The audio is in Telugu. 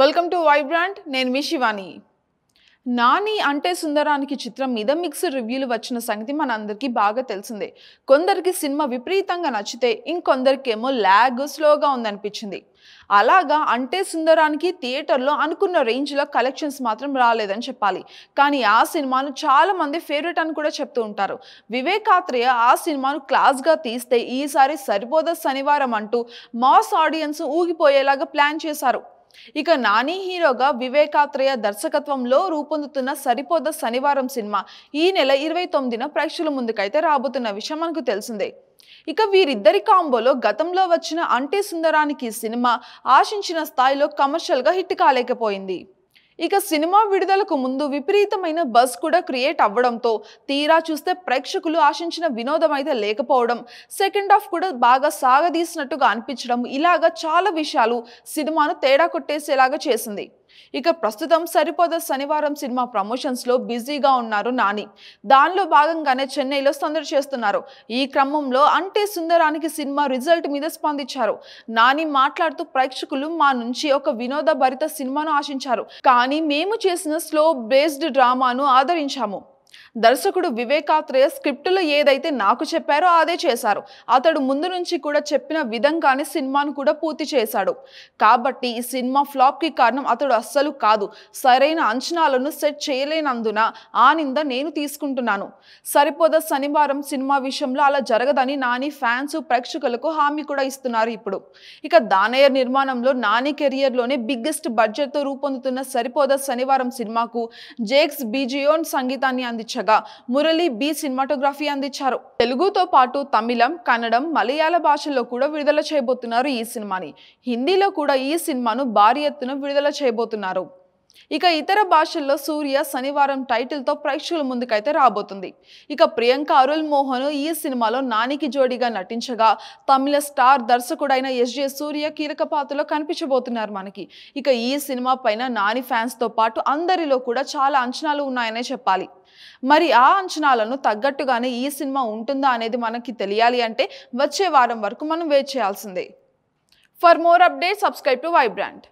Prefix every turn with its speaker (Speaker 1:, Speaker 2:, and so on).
Speaker 1: వెల్కమ్ టు వైబ్రాంట్ నేను మీ శివాని నాని అంటే సుందరానికి చిత్రం మీద మిక్స్డ్ రివ్యూలు వచ్చిన సంగతి మనందరికీ బాగా తెలిసిందే కొందరికి సినిమా విపరీతంగా నచ్చితే ఇంకొందరికేమో ల్యాగ్ స్లోగా ఉందనిపించింది అలాగా అంటే సుందరానికి థియేటర్లో అనుకున్న రేంజ్లో కలెక్షన్స్ మాత్రం రాలేదని చెప్పాలి కానీ ఆ సినిమాను చాలామంది ఫేవరెట్ అని కూడా చెప్తూ ఉంటారు వివేకాత్రేయ ఆ సినిమాను క్లాస్గా తీస్తే ఈసారి సరిపోద శనివారం అంటూ మాస్ ఆడియన్స్ ఊగిపోయేలాగా ప్లాన్ చేశారు ఇక నాని హీరోగా వివేకాత్రయ దర్శకత్వంలో రూపొందుతున్న సరిపోద శనివారం సినిమా ఈ నెల ఇరవై తొమ్మిదిన ప్రేక్షకుల ముందుకైతే రాబోతున్న విషయం మనకు తెలిసిందే ఇక వీరిద్దరి కాంబోలో గతంలో వచ్చిన అంటే సుందరానికి సినిమా ఆశించిన స్థాయిలో కమర్షియల్గా హిట్ కాలేకపోయింది ఇక సినిమా విడుదలకు ముందు విపరీతమైన బస్ కూడా క్రియేట్ అవ్వడంతో తీరా చూస్తే ప్రేక్షకులు ఆశించిన వినోదం అయితే లేకపోవడం సెకండ్ హాఫ్ కూడా బాగా సాగదీసినట్టుగా అనిపించడం ఇలాగా చాలా విషయాలు సినిమాను తేడా కొట్టేసేలాగా చేసింది ఇక ప్రస్తుతం సరిపోద శనివారం సినిమా ప్రమోషన్స్లో బిజీగా ఉన్నారు నాని దానిలో భాగంగానే చెన్నైలో సందడి చేస్తున్నారు ఈ క్రమంలో అంటే సుందరానికి సినిమా రిజల్ట్ మీద స్పందించారు నాని మాట్లాడుతూ ప్రేక్షకులు మా నుంచి ఒక వినోద సినిమాను ఆశించారు కానీ మేము చేసిన స్లో బేస్డ్ డ్రామాను ఆదరించాము దర్శకుడు వివేకాత్రేయ స్క్రిప్టులో ఏదైతే నాకు చెప్పారో అదే చేశారు అతడు ముందు నుంచి కూడా చెప్పిన విధంగానే సినిమాను కూడా పూర్తి చేశాడు కాబట్టి ఈ సినిమా ఫ్లాప్కి కారణం అతడు అస్సలు కాదు సరైన అంచనాలను సెట్ చేయలేనందున ఆ నింద నేను తీసుకుంటున్నాను సరిపోద శనివారం సినిమా విషయంలో అలా జరగదని నాని ఫ్యాన్స్ ప్రేక్షకులకు హామీ కూడా ఇస్తున్నారు ఇప్పుడు ఇక దానయ్య నిర్మాణంలో నాని కెరియర్లోనే బిగ్గెస్ట్ బడ్జెట్తో రూపొందుతున్న సరిపోద శనివారం సినిమాకు జేక్స్ బీజియోన్ సంగీతాన్ని అంది అందించగా మురళి బి సినిమాటోగ్రఫీ అందించారు తెలుగుతో పాటు తమిళం కన్నడం మలయాళ భాషల్లో కూడా విడుదల చేయబోతున్నారు ఈ సినిమాని హిందీలో కూడా ఈ సినిమాను భారీ ఎత్తున విడుదల చేయబోతున్నారు ఇక ఇతర భాషల్లో సూర్య శనివారం టైటిల్తో ప్రేక్షకుల ముందుకైతే రాబోతుంది ఇక ప్రియాంక అరుల్ మోహన్ ఈ సినిమాలో నానికి జోడిగా నటించగా తమిళ స్టార్ దర్శకుడైన ఎస్జే సూర్య కీలక పాత్రలో కనిపించబోతున్నారు మనకి ఇక ఈ సినిమా పైన నాని ఫ్యాన్స్తో పాటు అందరిలో కూడా చాలా అంచనాలు ఉన్నాయనే చెప్పాలి మరి ఆ అంచనాలను తగ్గట్టుగానే ఈ సినిమా ఉంటుందా అనేది మనకి తెలియాలి అంటే వచ్చే వారం వరకు మనం వెయిట్ చేయాల్సిందే for more update subscribe to Vibrant